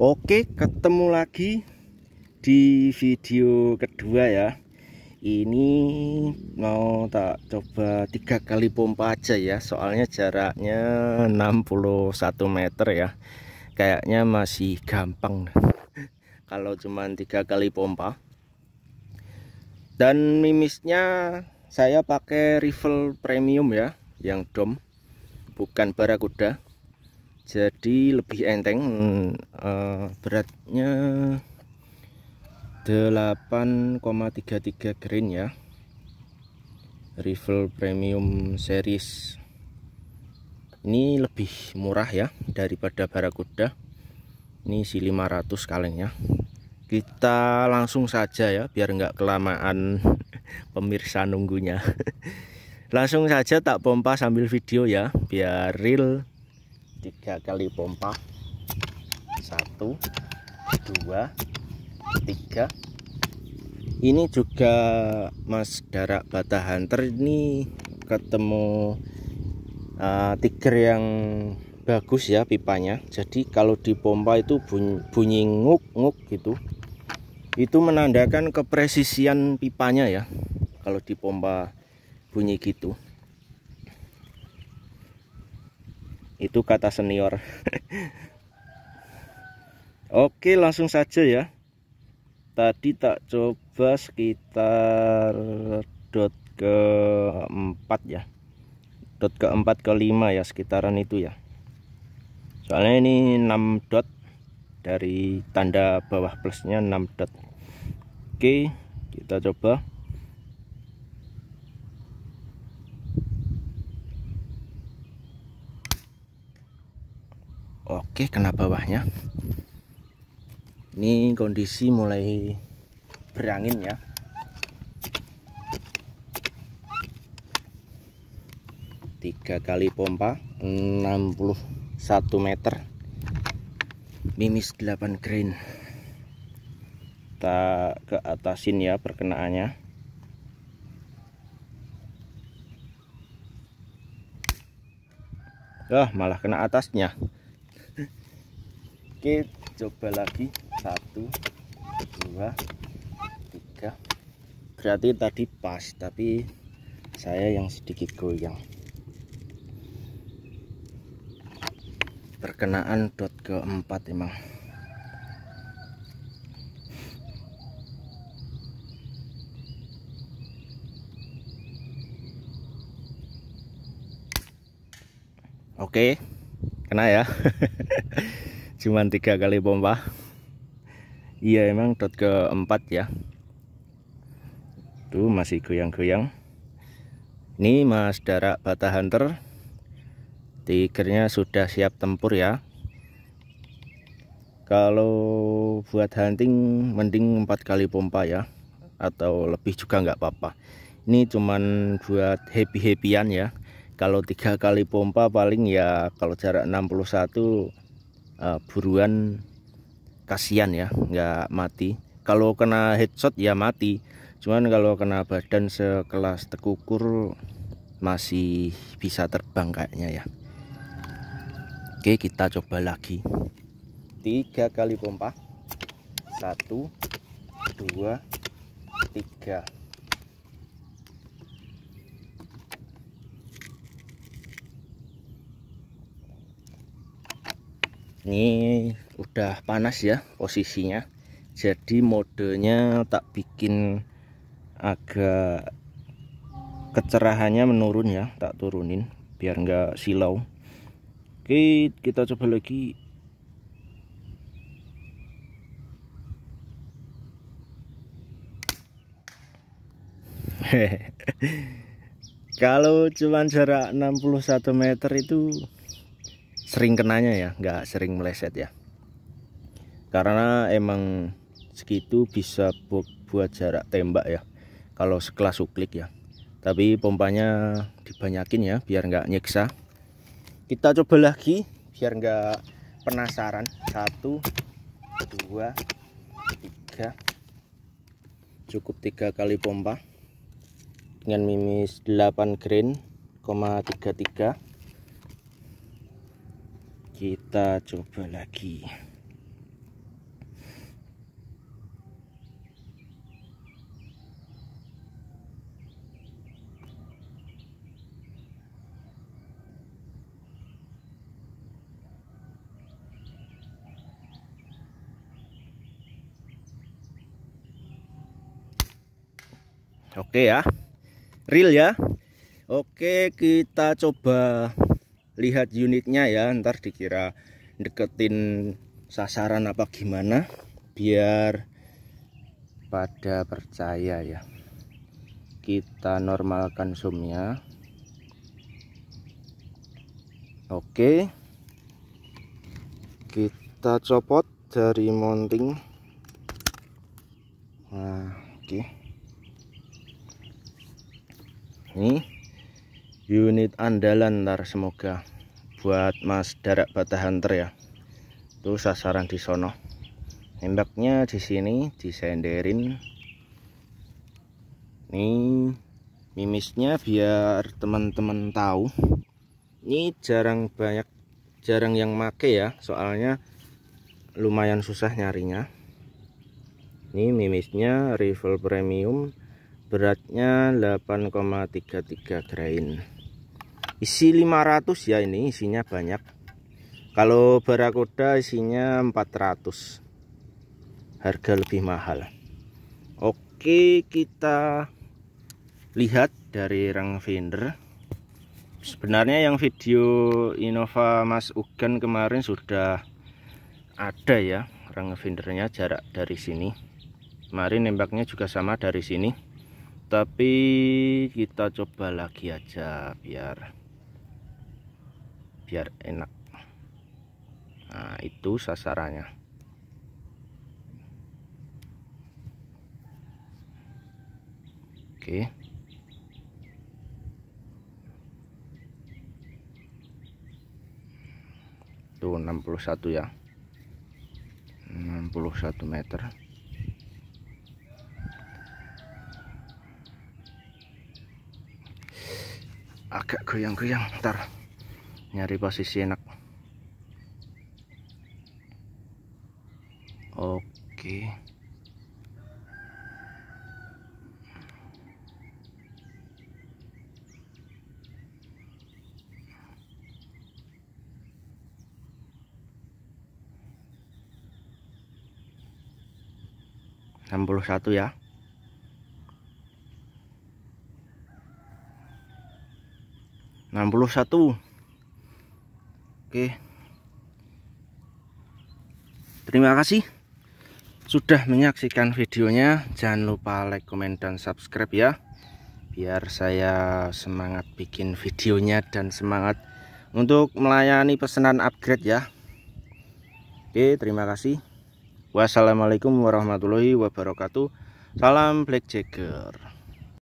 Oke, ketemu lagi di video kedua ya. Ini mau tak coba tiga kali pompa aja ya, soalnya jaraknya 61 meter ya. Kayaknya masih gampang kalau cuma tiga kali pompa. Dan mimisnya saya pakai rifle premium ya, yang dom, bukan barakuda jadi lebih enteng eh, beratnya 8,33 grain ya rifle premium series ini lebih murah ya daripada barakuda ini si 500 kalengnya kita langsung saja ya biar nggak kelamaan pemirsa nunggunya langsung saja tak pompa sambil video ya biar real tiga kali pompa satu dua tiga ini juga mas darak bata hunter ini ketemu uh, tiger yang bagus ya pipanya jadi kalau dipompa itu bunyi, bunyi nguk nguk gitu itu menandakan kepresisian pipanya ya kalau dipompa bunyi gitu Itu kata senior. Oke, langsung saja ya. Tadi tak coba sekitar dot keempat ya. Dot keempat kelima ya sekitaran itu ya. Soalnya ini 6 dot dari tanda bawah plusnya 6 dot. Oke, kita coba. oke kena bawahnya ini kondisi mulai berangin ya tiga kali pompa 61 meter mimis 8 grain kita ke atasin ya perkenaannya Oh, malah kena atasnya. Oke, coba lagi. Satu, dua, tiga. Berarti tadi pas, tapi saya yang sedikit goyang. Perkenaan dot keempat emang. Oke, kena ya. cuman tiga kali pompa iya emang dot keempat ya tuh masih goyang-goyang ini mas darak bata hunter tigernya sudah siap tempur ya kalau buat hunting mending empat kali pompa ya atau lebih juga nggak apa-apa ini cuman buat happy-happyan ya kalau tiga kali pompa paling ya kalau jarak 61 uh, buruan kasihan ya nggak mati kalau kena headshot ya mati cuman kalau kena badan sekelas tekukur masih bisa terbang kayaknya ya Oke kita coba lagi tiga kali pompa satu dua tiga ini udah panas ya posisinya jadi modenya tak bikin agak kecerahannya menurun ya tak turunin biar enggak silau oke kita coba lagi kalau cuman jarak 61 meter itu sering kenanya ya nggak sering meleset ya karena emang segitu bisa buat, buat jarak tembak ya kalau sekelas suklik ya tapi pompanya dibanyakin ya biar nggak nyiksa kita coba lagi biar nggak penasaran satu dua tiga cukup tiga kali pompa dengan mimis 8 grain 33 kita coba lagi Oke ya real ya Oke kita coba lihat unitnya ya ntar dikira deketin sasaran apa gimana biar pada percaya ya kita normalkan zoomnya oke kita copot dari mounting nah oke ini unit andalan ntar semoga buat Mas Darak Bata Hunter ya itu sasaran di sono nembaknya di sini disenderin Ini mimisnya biar teman-teman tahu ini jarang banyak jarang yang make ya soalnya lumayan susah nyarinya ini mimisnya rifle premium beratnya 8,33 grain isi 500 ya ini isinya banyak kalau barakoda isinya 400 harga lebih mahal oke kita lihat dari rang fender sebenarnya yang video Innova Mas Ugen kemarin sudah ada ya rang findernya jarak dari sini kemarin nembaknya juga sama dari sini tapi kita coba lagi aja biar biar enak nah itu sasarannya oke tuh 61 ya 61 meter agak goyang-goyang ntar nyari posisi enak oke enam puluh satu ya enam puluh satu Oke. Terima kasih sudah menyaksikan videonya. Jangan lupa like, komen, dan subscribe ya. Biar saya semangat bikin videonya dan semangat untuk melayani pesanan upgrade ya. Oke, terima kasih. Wassalamualaikum warahmatullahi wabarakatuh. Salam Black Jagger.